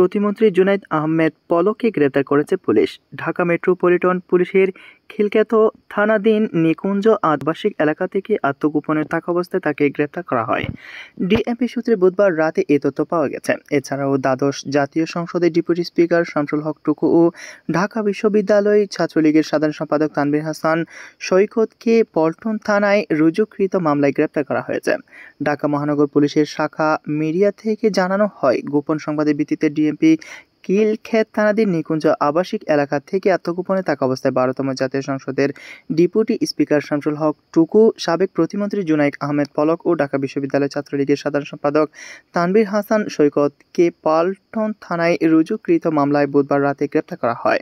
প্রতিমন্ত্রী জুনাইদ আহমেদ পলককে গ্রেপ্তার করেছে পুলিশ ঢাকা মেট্রোপলিটন পুলিশের খিলক্যাত থানাধীন নিকুঞ্জ আদবাসিক এলাকা থেকে আত্মগোপনে থাকা অবস্থায় তাকে গ্রেপ্তার করা হয় ডিএমপি সূত্রে বুধবার রাতে এ তথ্য পাওয়া গেছে এছাড়াও দ্বাদশ জাতীয় সংসদের ডেপুটি স্পিকার শামসুল হক টুকু ও ঢাকা বিশ্ববিদ্যালয় ছাত্রলীগের সাধারণ সম্পাদক তানবির হাসান সৈকতকে পল্টন থানায় রুজুকৃত মামলায় গ্রেপ্তার করা হয়েছে ঢাকা মহানগর পুলিশের শাখা মিডিয়া থেকে জানানো হয় গোপন সংবাদের ভিত্তিতে ডিএমপি কিলক্ষেত থানাধীন নিকুঞ্জ আবাসিক এলাকা থেকে আত্মগোপনে থাকা অবস্থায় বারোতম জাতীয় সংসদের ডিপুটি স্পিকার শামসুল হক টুকু সাবেক প্রতিমন্ত্রী জুনাইদ আহমেদ পলক ও ঢাকা বিশ্ববিদ্যালয় ছাত্রলীগের সাধারণ সম্পাদক তানবির হাসান সৈকতকে পাল্টন থানায় রুজুকৃত মামলায় বুধবার রাতে গ্রেপ্তার করা হয়